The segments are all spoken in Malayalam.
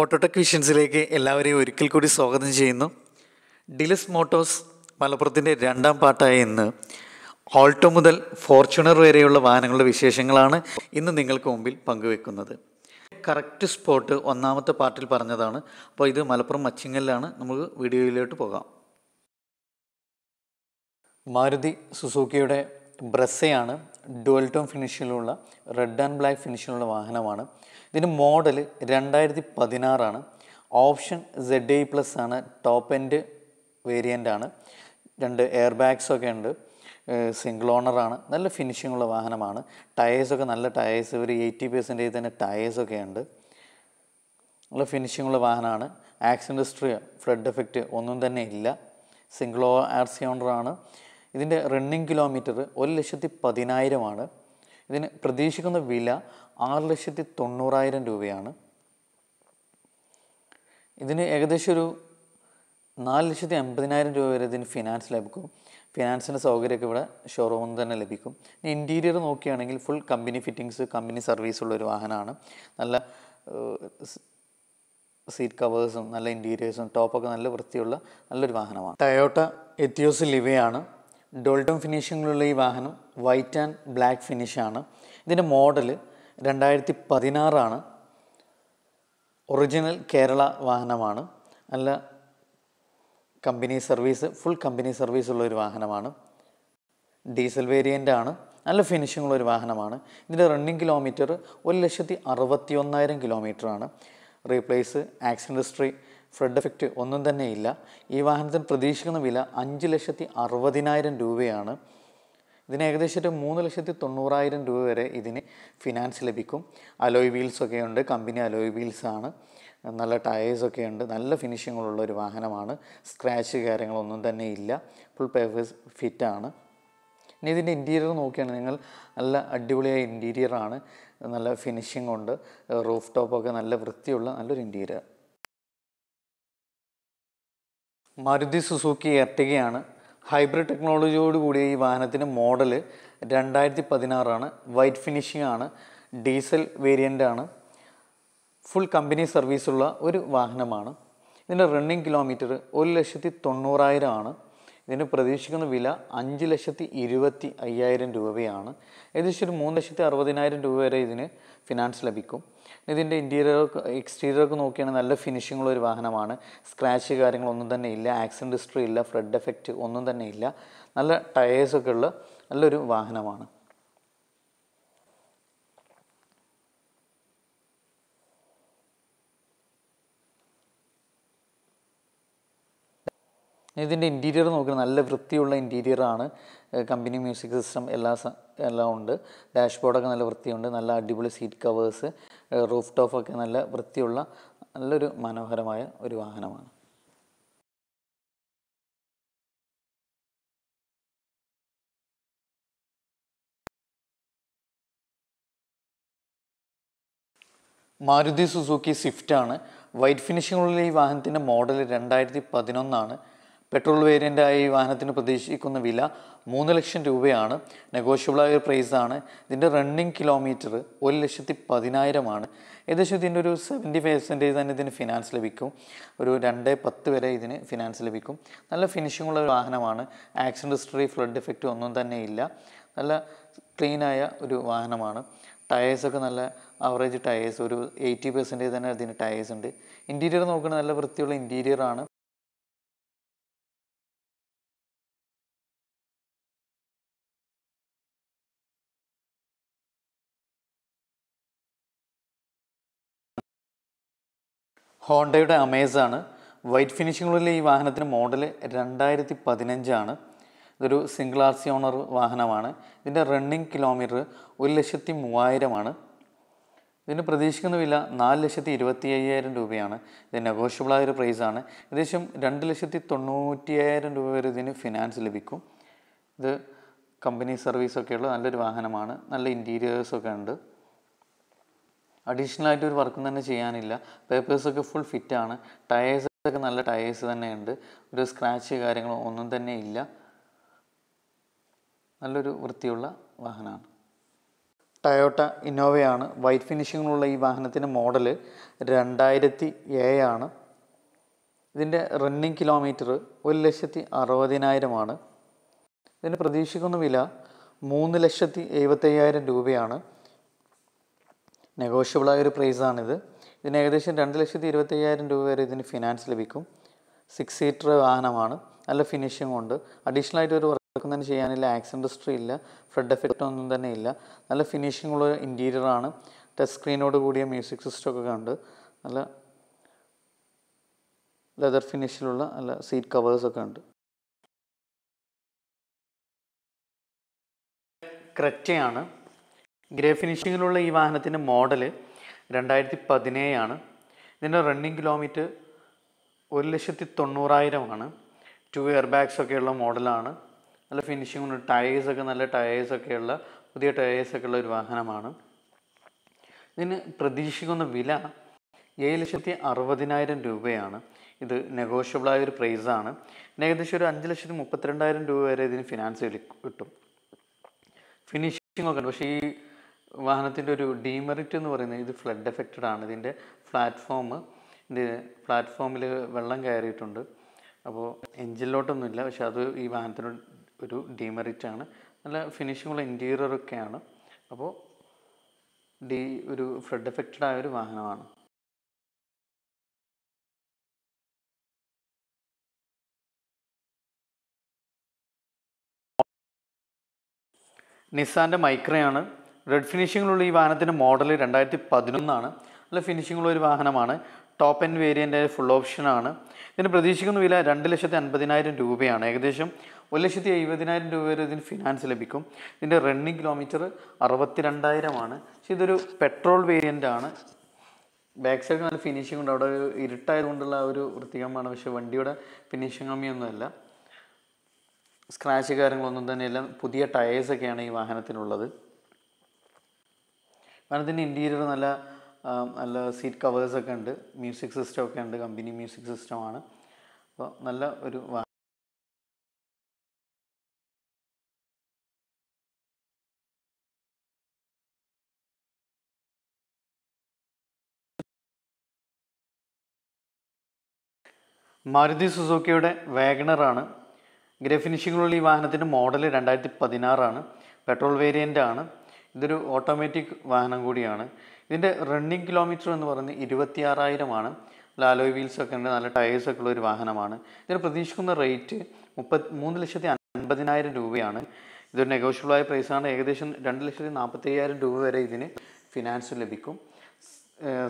ഓട്ടോടെക് വിഷൻസിലേക്ക് എല്ലാവരെയും ഒരിക്കൽ കൂടി സ്വാഗതം ചെയ്യുന്നു ഡിലസ് മോട്ടോസ് മലപ്പുറത്തിൻ്റെ രണ്ടാം പാട്ടായ ഇന്ന് ഓൾട്ടോ മുതൽ ഫോർച്യൂണർ വരെയുള്ള വാഹനങ്ങളുടെ വിശേഷങ്ങളാണ് ഇന്ന് നിങ്ങൾക്ക് മുമ്പിൽ പങ്കുവെക്കുന്നത് കറക്റ്റ് സ്പോട്ട് ഒന്നാമത്തെ പാട്ടിൽ പറഞ്ഞതാണ് അപ്പോൾ ഇത് മലപ്പുറം മച്ചിങ്ങലിലാണ് നമുക്ക് വീഡിയോയിലോട്ട് പോകാം മാരുതി സുസൂക്കിയുടെ ബ്രസ്സയാണ് ഡുവൽ ടോം ഫിനിഷിലുള്ള റെഡ് ആൻഡ് ബ്ലാക്ക് ഫിനിഷിലുള്ള വാഹനമാണ് ഇതിൻ്റെ മോഡൽ രണ്ടായിരത്തി പതിനാറാണ് ഓപ്ഷൻ സെഡ് ഐ പ്ലസ് ആണ് ടോപ്പ് എൻഡ് വേരിയൻ്റ് ആണ് രണ്ട് എയർ ഒക്കെ ഉണ്ട് സിംഗിൾ ഓണറാണ് നല്ല ഫിനിഷിങ്ങുള്ള വാഹനമാണ് ടയേഴ്സൊക്കെ നല്ല ടയേഴ്സ് ഒരു എയ്റ്റി പെർസെൻറ്റേജ് തന്നെ ടയേഴ്സൊക്കെ ഉണ്ട് നല്ല ഫിനിഷിങ്ങുള്ള വാഹനമാണ് ആക്സിഡൻ്റ് ഹിസ്റ്ററി ഫ്ലഡ് എഫക്റ്റ് ഒന്നും തന്നെ ഇല്ല സിംഗിൾ ഓ ആർ സി ഓണറാണ് ഇതിൻ്റെ റണ്ണിങ് കിലോമീറ്റർ ഒരു ലക്ഷത്തി പതിനായിരമാണ് ഇതിന് പ്രതീക്ഷിക്കുന്ന വില ആറ് ലക്ഷത്തി തൊണ്ണൂറായിരം രൂപയാണ് ഇതിന് ഏകദേശം ഒരു നാല് ലക്ഷത്തി അമ്പതിനായിരം രൂപ വരെ ഇതിന് ഫിനാൻസ് ലഭിക്കും ഫിനാൻസിൻ്റെ സൗകര്യമൊക്കെ ഇവിടെ ഷോറൂമിൽ തന്നെ ലഭിക്കും ഇൻറ്റീരിയർ നോക്കുകയാണെങ്കിൽ full company fittings company service ഉള്ള ഒരു വാഹനമാണ് നല്ല സീറ്റ് കവേഴ്സും നല്ല ഇൻറ്റീരിയേഴ്സും ടോപ്പൊക്കെ നല്ല വൃത്തിയുള്ള നല്ലൊരു വാഹനമാണ് ടയോട്ട എത്തിയോസ് ലിവയാണ് ഡോൾട്ടം ഫിനിഷിങ്ങിലുള്ള ഈ വാഹനം വൈറ്റ് ആൻഡ് ബ്ലാക്ക് ഫിനിഷാണ് ഇതിൻ്റെ മോഡൽ രണ്ടായിരത്തി പതിനാറാണ് ഒറിജിനൽ കേരള വാഹനമാണ് നല്ല company service full company service ഉള്ള ഒരു വാഹനമാണ് ഡീസൽ വേരിയൻ്റ് ആണ് നല്ല ഫിനിഷിങ്ങുള്ള ഒരു വാഹനമാണ് ഇതിൻ്റെ റണ്ണിങ് കിലോമീറ്റർ ഒരു ലക്ഷത്തി അറുപത്തി ഒന്നായിരം കിലോമീറ്ററാണ് replace accident history flood effect ഒന്നും തന്നെ ഇല്ല ഈ വാഹനത്തിന് പ്രതീക്ഷിക്കുന്ന വില അഞ്ച് ലക്ഷത്തി അറുപതിനായിരം രൂപയാണ് ഇതിന് ഏകദേശം ഒരു മൂന്ന് ലക്ഷത്തി തൊണ്ണൂറായിരം രൂപ വരെ ഇതിന് ഫിനാൻസ് ലഭിക്കും അലോയ് വീൽസ് ഒക്കെ ഉണ്ട് കമ്പനി അലോയ് വീൽസ് ആണ് നല്ല ടയേഴ്സൊക്കെ ഉണ്ട് നല്ല ഫിനിഷിങ്ങുള്ള ഒരു വാഹനമാണ് സ്ക്രാച്ച് കാര്യങ്ങളൊന്നും തന്നെ ഇല്ല ഫുൾ പേഫേഴ്സ് ഫിറ്റാണ് ഇനി ഇതിൻ്റെ ഇൻറ്റീരിയർ നോക്കുകയാണ് നിങ്ങൾ നല്ല അടിപൊളിയായ ഇൻറ്റീരിയറാണ് നല്ല ഫിനിഷിംഗ് ഉണ്ട് റൂഫ് ടോപ്പൊക്കെ നല്ല വൃത്തിയുള്ള നല്ലൊരു ഇൻറ്റീരിയർ മരുതി സുസൂക്കി എർട്ടികയാണ് ഹൈബ്രിഡ് ടെക്നോളജിയോട് കൂടിയ ഈ വാഹനത്തിന് മോഡൽ രണ്ടായിരത്തി പതിനാറാണ് വൈറ്റ് ഫിനിഷിംഗ് ആണ് ഡീസൽ വേരിയൻ്റ് ആണ് ഫുൾ കമ്പനി സർവീസുള്ള ഒരു വാഹനമാണ് ഇതിൻ്റെ റണ്ണിങ് കിലോമീറ്റർ ഒരു ലക്ഷത്തി തൊണ്ണൂറായിരം ആണ് ഇതിന് പ്രതീക്ഷിക്കുന്ന വില അഞ്ച് ലക്ഷത്തി ഇരുപത്തി അയ്യായിരം രൂപയാണ് ഏകദേശം ഒരു മൂന്ന് ലക്ഷത്തി അറുപതിനായിരം രൂപ വരെ ഇതിന് ഫിനാൻസ് ലഭിക്കും ഇതിൻ്റെ ഇൻറ്റീരിയർ എക്സ്റ്റീരിയറൊക്കെ നോക്കിയാണെങ്കിൽ നല്ല ഫിനിഷിങ്ങുള്ള ഒരു വാഹനമാണ് സ്ക്രാച്ച് കാര്യങ്ങളൊന്നും തന്നെ ഇല്ല ആക്സിഡൻറ്റ് ഹിസ്റ്ററി ഇല്ല ഫ്രഡ് എഫക്റ്റ് ഒന്നും തന്നെ ഇല്ല നല്ല ടയേഴ്സൊക്കെ ഉള്ള നല്ലൊരു വാഹനമാണ് ഇതിൻ്റെ ഇൻറ്റീരിയർ നോക്കുകയാണ് നല്ല വൃത്തിയുള്ള ഇൻറ്റീരിയറാണ് കമ്പനി മ്യൂസിക് സിസ്റ്റം എല്ലാ എല്ലാം ഉണ്ട് ഡാഷ്ബോർഡൊക്കെ നല്ല വൃത്തിയുണ്ട് നല്ല അടിപൊളി സീറ്റ് കവേഴ്സ് റൂഫ് ടോപ്പൊക്കെ നല്ല വൃത്തിയുള്ള നല്ലൊരു മനോഹരമായ ഒരു വാഹനമാണ് മാരുതി സുസുക്കി സ്വിഫ്റ്റാണ് വൈറ്റ് ഫിനിഷിങ്ങുള്ള ഈ വാഹനത്തിൻ്റെ മോഡൽ രണ്ടായിരത്തി പതിനൊന്നാണ് പെട്രോൾ വേരിയൻ്റായി വാഹനത്തിന് പ്രതീക്ഷിക്കുന്ന വില മൂന്ന് ലക്ഷം രൂപയാണ് നെഗോഷ്യബിളായ ഒരു പ്രൈസാണ് ഇതിൻ്റെ റണ്ണിങ് കിലോമീറ്റർ ഒരു ലക്ഷത്തി പതിനായിരമാണ് ഏകദേശം ഇതിൻ്റെ ഒരു സെവൻറ്റി പെർസെൻറ്റേജ് തന്നെ ഇതിന് ഫിനാൻസ് ലഭിക്കും ഒരു രണ്ട് പത്ത് വരെ ഇതിന് ഫിനാൻസ് ലഭിക്കും നല്ല ഫിനിഷിങ്ങുള്ള ഒരു വാഹനമാണ് ആക്സിഡൻ്റ് ഹിസ്റ്ററി ഫ്ലഡ് എഫക്റ്റ് ഒന്നും തന്നെ ഇല്ല നല്ല ക്ലീനായ ഒരു വാഹനമാണ് ടയേഴ്സൊക്കെ നല്ല അവറേജ് ടയേഴ്സ് ഒരു എയ്റ്റി പെർസെൻറ്റേജ് തന്നെ അതിന് ടയേഴ്സ് ഉണ്ട് ഇൻറ്റീരിയർ നോക്കുകയാണെങ്കിൽ നല്ല വൃത്തിയുള്ള ഇൻറ്റീരിയർ ആണ് ഹോണ്ടയുടെ അമേസാണ് വൈറ്റ് ഫിനിഷിങ്ങുള്ള ഈ വാഹനത്തിന് മോഡൽ രണ്ടായിരത്തി പതിനഞ്ചാണ് ഇതൊരു സിംഗിൾ ആർ സി ഓണർ വാഹനമാണ് ഇതിൻ്റെ റണ്ണിങ് കിലോമീറ്റർ ഒരു ലക്ഷത്തി മൂവായിരമാണ് ഇതിന് പ്രതീക്ഷിക്കുന്ന വില നാല് ലക്ഷത്തി ഇരുപത്തി അയ്യായിരം രൂപയാണ് ഇത് നെഗോഷ്യബിളായ ഒരു പ്രൈസാണ് ഏകദേശം രണ്ട് ലക്ഷത്തി തൊണ്ണൂറ്റി അയ്യായിരം രൂപ വരെ ഇതിന് ഫിനാൻസ് ലഭിക്കും ഇത് കമ്പനി സർവീസൊക്കെയുള്ള നല്ലൊരു വാഹനമാണ് നല്ല ഇൻറ്റീരിയേഴ്സൊക്കെ ഉണ്ട് അഡീഷണൽ ആയിട്ട് ഒരു വർക്കും തന്നെ ചെയ്യാനില്ല പേപ്പേഴ്സൊക്കെ ഫുൾ ഫിറ്റ് ടയേഴ്സ് ടയേഴ്സൊക്കെ നല്ല ടയേഴ്സ് തന്നെയുണ്ട് ഒരു സ്ക്രാച്ച് കാര്യങ്ങളോ ഒന്നും തന്നെ ഇല്ല നല്ലൊരു വൃത്തിയുള്ള വാഹനമാണ് ടയോട്ട ഇന്നോവയാണ് വൈറ്റ് ഫിനിഷിങ്ങിലുള്ള ഈ വാഹനത്തിൻ്റെ മോഡൽ രണ്ടായിരത്തി ആണ് ഇതിൻ്റെ റണ്ണിങ് കിലോമീറ്റർ ഒരു ലക്ഷത്തി അറുപതിനായിരമാണ് ഇതിന് പ്രതീക്ഷിക്കുന്ന വില മൂന്ന് ലക്ഷത്തി എഴുപത്തയ്യായിരം രൂപയാണ് നെഗോഷ്യബിളായ ഒരു പ്രൈസാണിത് ഇതിന് ഏകദേശം രണ്ട് ലക്ഷത്തി അയ്യായിരം രൂപ വരെ ഇതിന് ഫിനാൻസ് ലഭിക്കും സിക്സ് സീറ്റർ വാഹനമാണ് നല്ല ഫിനിഷിംഗ് ഉണ്ട് അഡീഷണൽ ആയിട്ട് ഒരു വർക്ക് തന്നെ ചെയ്യാനില്ല ആക്സിഡൻറ്റ് ഹിസ്റ്ററി ഇല്ല ഫ്രഡ് എഫക്റ്റ് ഒന്നും തന്നെ ഇല്ല നല്ല ഫിനിഷിംഗ് ഉള്ള ഇൻറ്റീരിയറാണ് ടച്ച് സ്ക്രീനോട് കൂടിയ മ്യൂസിക് സിസ്റ്റമൊക്കെ ഉണ്ട് നല്ല ലെതർ ഫിനിഷിലുള്ള നല്ല സീറ്റ് കവേഴ്സൊക്കെ ഉണ്ട് ക്രെറ്റയാണ് ഗ്രേ ഫിനിഷിങ്ങിലുള്ള ഈ വാഹനത്തിൻ്റെ മോഡൽ രണ്ടായിരത്തി പതിനേഴാണ് ഇതിൻ്റെ റണ്ണിങ് കിലോമീറ്റർ ഒരു ലക്ഷത്തി തൊണ്ണൂറായിരമാണ് ടു എയർ ബാഗ്സ് ഒക്കെയുള്ള മോഡലാണ് നല്ല ഫിനിഷിംഗ് ഉണ്ട് ടയേഴ്സൊക്കെ നല്ല ടയേഴ്സൊക്കെയുള്ള പുതിയ ടയേഴ്സൊക്കെ ഉള്ള ഒരു വാഹനമാണ് ഇതിന് പ്രതീക്ഷിക്കുന്ന വില ഏഴ് ലക്ഷത്തി അറുപതിനായിരം രൂപയാണ് ഇത് നെഗോഷ്യബിളായ ഒരു പ്രൈസാണ് ഏകദേശം ഒരു അഞ്ച് ലക്ഷത്തി മുപ്പത്തിരണ്ടായിരം രൂപ വരെ ഇതിന് ഫിനാൻസ് കിട്ടും ഫിനിഷിംഗ് ഒക്കെ ഉണ്ട് പക്ഷേ ഈ വാഹനത്തിൻ്റെ ഒരു ഡീമെറിറ്റ് എന്ന് പറയുന്നത് ഇത് ഫ്ലഡ് എഫക്റ്റഡ് ആണ് ഇതിൻ്റെ പ്ലാറ്റ്ഫോം ഇതിൻ്റെ പ്ലാറ്റ്ഫോമിൽ വെള്ളം കയറിയിട്ടുണ്ട് അപ്പോൾ എഞ്ചിനിലോട്ടൊന്നുമില്ല പക്ഷെ അത് ഈ വാഹനത്തിന് ഒരു ഡീമെറിറ്റ് ആണ് നല്ല ഫിനിഷിങ്ങുള്ള ഇൻറ്റീരിയറൊക്കെയാണ് അപ്പോൾ ഡി ഒരു ഫ്ലഡ് എഫക്റ്റഡ് ആയ ഒരു വാഹനമാണ് നിസാൻ്റെ മൈക്രയാണ് റെഡ് ഫിനിഷിങ്ങിലുള്ള ഈ വാഹനത്തിൻ്റെ മോഡൽ രണ്ടായിരത്തി പതിനൊന്നാണ് നല്ല ഫിനിഷിങ്ങുള്ള ഒരു വാഹനമാണ് ടോപ്പ് എൻഡ് വേരിയൻ്റ് ഫുൾ ഓപ്ഷനാണ് ഇതിന് പ്രതീക്ഷിക്കുന്ന വില രണ്ട് ലക്ഷത്തി അൻപതിനായിരം രൂപയാണ് ഏകദേശം ഒരു ലക്ഷത്തി എഴുപതിനായിരം രൂപ വരെ ഇതിന് ഫിനാൻസ് ലഭിക്കും ഇതിൻ്റെ റണ്ണിങ് കിലോമീറ്റർ അറുപത്തി രണ്ടായിരമാണ് പക്ഷേ ഇതൊരു പെട്രോൾ വേരിയൻ്റ് ആണ് ബാക്ക് സൈഡ് നല്ല ഫിനിഷിംഗ് ഉണ്ട് അവിടെ കൊണ്ടുള്ള ഒരു വൃത്തികമാണ് പക്ഷേ വണ്ടിയുടെ ഫിനിഷിംഗ് അമ്മിയൊന്നുമല്ല സ്ക്രാച്ച് കാര്യങ്ങളൊന്നും തന്നെയല്ല പുതിയ ടയേഴ്സൊക്കെയാണ് ഈ വാഹനത്തിനുള്ളത് കാരണം ഇതിൻ്റെ ഇൻറ്റീരിയർ നല്ല നല്ല സീറ്റ് കവേഴ്സൊക്കെ ഉണ്ട് മ്യൂസിക് സിസ്റ്റം ഒക്കെ ഉണ്ട് കമ്പനി മ്യൂസിക് സിസ്റ്റമാണ് അപ്പോൾ നല്ല ഒരു മാരുതി സുസുക്കിയുടെ വാഗണറാണ് ഗ്രേ ഫിനിഷിങ്ങിലുള്ള ഈ വാഹനത്തിൻ്റെ മോഡൽ രണ്ടായിരത്തി പതിനാറാണ് പെട്രോൾ വേരിയൻ്റ് ആണ് ഇതൊരു ഓട്ടോമാറ്റിക് വാഹനം കൂടിയാണ് ഇതിൻ്റെ റണ്ണിങ് കിലോമീറ്റർ എന്ന് പറയുന്നത് ഇരുപത്തിയാറായിരമാണ് ലാലോയ് വീൽസൊക്കെ ഉണ്ട് നല്ല ടയേഴ്സൊക്കെ ഉള്ള ഒരു വാഹനമാണ് ഇതിന് പ്രതീക്ഷിക്കുന്ന റേറ്റ് മുപ്പത്തി മൂന്ന് ലക്ഷത്തി അൻപതിനായിരം രൂപയാണ് ഇതൊരു നെഗോഷ്യബിളായ പ്രൈസാണ് ഏകദേശം രണ്ട് ലക്ഷത്തി നാൽപ്പത്തി അയ്യായിരം രൂപ വരെ ഇതിന് ഫിനാൻസ് ലഭിക്കും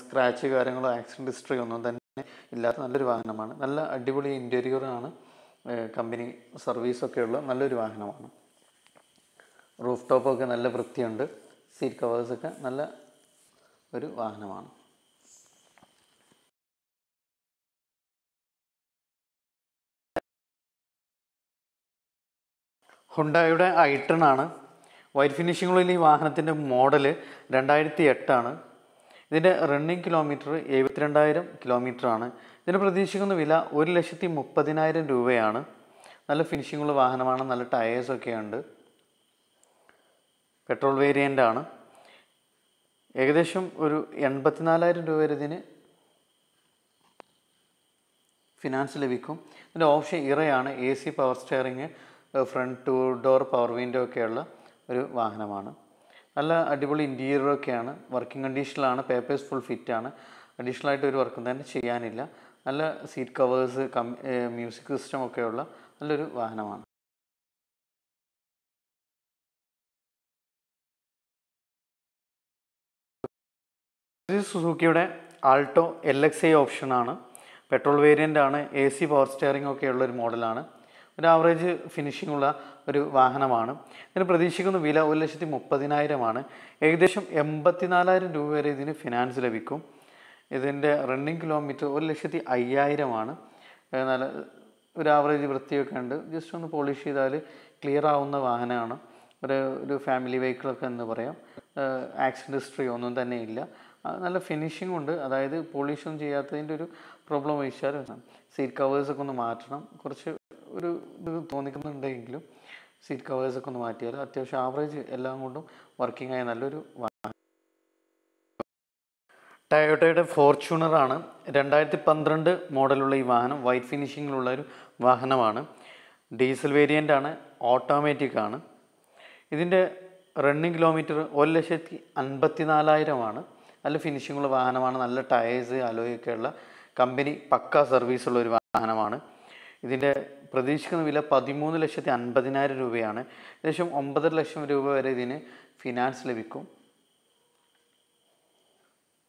സ്ക്രാച്ച് കാര്യങ്ങളോ ആക്സിഡൻറ്റ് ഹിസ്റ്ററി ഒന്നും തന്നെ ഇല്ലാത്ത നല്ലൊരു വാഹനമാണ് നല്ല അടിപൊളി ഇൻറ്റീരിയറാണ് കമ്പനി സർവീസൊക്കെയുള്ള നല്ലൊരു വാഹനമാണ് റൂഫ് ടോപ്പൊക്കെ നല്ല വൃത്തിയുണ്ട് സീറ്റ് കവേഴ്സൊക്കെ നല്ല ഒരു വാഹനമാണ് ഹുണ്ടായുടെ ഐട്ടൺ ആണ് വൈറ്റ് ഫിനിഷിങ്ങുള്ള ഈ വാഹനത്തിൻ്റെ മോഡൽ രണ്ടായിരത്തി എട്ടാണ് ഇതിൻ്റെ റണ്ണിങ് കിലോമീറ്റർ എഴുപത്തിരണ്ടായിരം ആണ് ഇതിന് പ്രതീക്ഷിക്കുന്ന വില ഒരു ലക്ഷത്തി മുപ്പതിനായിരം രൂപയാണ് നല്ല ഫിനിഷിങ്ങുള്ള വാഹനമാണ് നല്ല ടയേഴ്സൊക്കെ ഉണ്ട് പെട്രോൾ വേരിയൻ്റ് ആണ് ഏകദേശം ഒരു എൺപത്തിനാലായിരം രൂപ വരെ ഇതിന് ഫിനാൻസ് ലഭിക്കും ഇതിൻ്റെ ഓപ്ഷൻ ഇറയാണ് A C power steering front two door power window ഒക്കെയുള്ള ഒരു വാഹനമാണ് നല്ല അടിപൊളി ഇൻറ്റീരിയറൊക്കെയാണ് വർക്കിംഗ് കണ്ടീഷനിലാണ് പേപ്പേഴ്സ് ഫുൾ ഫിറ്റാണ് അഡീഷണൽ ആയിട്ട് ഒരു വർക്കും തന്നെ ചെയ്യാനില്ല നല്ല seat covers cum music system ഒക്കെയുള്ള നല്ലൊരു വാഹനമാണ് സുസുക്കിയുടെ ആൾട്ടോ എൽ എക്സ് ഐ ഓപ്ഷനാണ് പെട്രോൾ വേരിയൻ്റാണ് എ സി പവർ സ്റ്റിയറിംഗ് ഒക്കെ ഉള്ള ഒരു മോഡലാണ് ഒരു ആവറേജ് ഫിനിഷിംഗ് ഉള്ള ഒരു വാഹനമാണ് ഇതിന് പ്രതീക്ഷിക്കുന്ന വില ഒരു ലക്ഷത്തി മുപ്പതിനായിരമാണ് ഏകദേശം എൺപത്തിനാലായിരം രൂപ വരെ ഇതിന് ഫിനാൻസ് ലഭിക്കും ഇതിൻ്റെ റണ്ണിങ് കിലോമീറ്റർ ഒരു ലക്ഷത്തി അയ്യായിരമാണ് നല്ല ഒരു ആവറേജ് വൃത്തിയൊക്കെ ഉണ്ട് ജസ്റ്റ് ഒന്ന് പോളിഷ് ചെയ്താൽ ക്ലിയർ ആവുന്ന വാഹനമാണ് ഒരു ഒരു ഫാമിലി വെഹിക്കിളൊക്കെ എന്ന് പറയാം ആക്സിഡൻറ്റ് ഹിസ്റ്ററി ഒന്നും തന്നെ ഇല്ല നല്ല ഫിനിഷിംഗ് ഉണ്ട് അതായത് പോളിഷൊന്നും ചെയ്യാത്തതിൻ്റെ ഒരു പ്രോബ്ലം ഒഴിച്ചാലും സീറ്റ് കവേഴ്സൊക്കെ ഒന്ന് മാറ്റണം കുറച്ച് ഒരു ഇത് തോന്നിക്കുന്നുണ്ടെങ്കിലും സീറ്റ് കവേഴ്സൊക്കെ ഒന്ന് മാറ്റിയാൽ അത്യാവശ്യം ആവറേജ് എല്ലാം കൊണ്ടും വർക്കിംഗ് ആയ നല്ലൊരു ടയോട്ടയുടെ ഫോർച്യൂണറാണ് രണ്ടായിരത്തി പന്ത്രണ്ട് മോഡലുള്ള ഈ വാഹനം വൈറ്റ് ഫിനിഷിങ്ങിലുള്ള ഒരു വാഹനമാണ് ഡീസൽ വേരിയൻ്റ് ആണ് ഓട്ടോമാറ്റിക് ആണ് ഇതിൻ്റെ റണ്ണിങ് കിലോമീറ്റർ ഒരു ലക്ഷത്തി അൻപത്തി നാലായിരമാണ് നല്ല ഫിനിഷിങ്ങുള്ള വാഹനമാണ് നല്ല ടയേഴ്സ് അലോയൊക്കെ ഉള്ള കമ്പനി പക്ക സർവീസുള്ള ഒരു വാഹനമാണ് ഇതിൻ്റെ പ്രതീക്ഷിക്കുന്ന വില പതിമൂന്ന് ലക്ഷത്തി അൻപതിനായിരം രൂപയാണ് ഏകദേശം ഒമ്പതര ലക്ഷം രൂപ വരെ ഇതിന് ഫിനാൻസ് ലഭിക്കും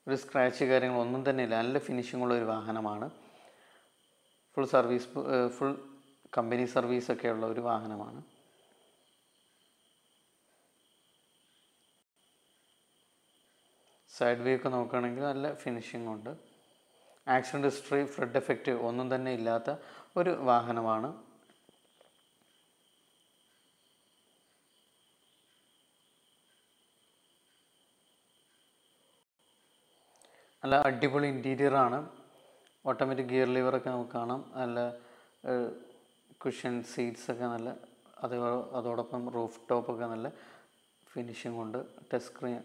ഒരു സ്ക്രാച്ച് കാര്യങ്ങളൊന്നും തന്നെ ഇല്ല നല്ല ഫിനിഷിങ്ങുള്ള ഒരു വാഹനമാണ് ഫുൾ സർവീസ് ഫുൾ കമ്പനി ഉള്ള ഒരു വാഹനമാണ് സൈഡ് വ്യൂ ഒക്കെ നോക്കുകയാണെങ്കിൽ നല്ല ഫിനിഷിംഗ് ഉണ്ട് ആക്സിഡൻറ്റ് ഹിസ്റ്ററി ഫ്ലഡ് എഫക്റ്റ് ഒന്നും തന്നെ ഇല്ലാത്ത ഒരു വാഹനമാണ് നല്ല അടിപൊളി ഇൻറ്റീരിയറാണ് ഓട്ടോമാറ്റിക് ഗിയർ ലിവറൊക്കെ നമുക്ക് കാണാം നല്ല കുഷൻ സീറ്റ്സൊക്കെ നല്ല അതേപോലെ അതോടൊപ്പം റൂഫ് ടോപ്പൊക്കെ നല്ല ഫിനിഷിംഗ് ഉണ്ട് ടച്ച് സ്ക്രീൻ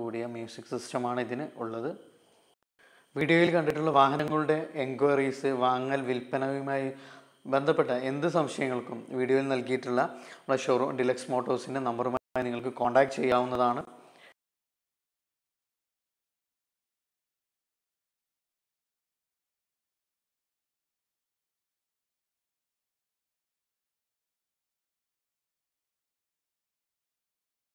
കൂടിയ മ്യൂസിക് സിസ്റ്റമാണ് ഇതിന് ഉള്ളത് വീഡിയോയിൽ കണ്ടിട്ടുള്ള വാഹനങ്ങളുടെ എൻക്വയറീസ് വാങ്ങൽ വിൽപ്പനയുമായി ബന്ധപ്പെട്ട എന്ത് സംശയങ്ങൾക്കും വീഡിയോയിൽ നൽകിയിട്ടുള്ള നമ്മുടെ ഷോറൂം ഡിലക്സ് മോട്ടോഴ്സിൻ്റെ നമ്പറുമായി നിങ്ങൾക്ക് കോൺടാക്ട് ചെയ്യാവുന്നതാണ്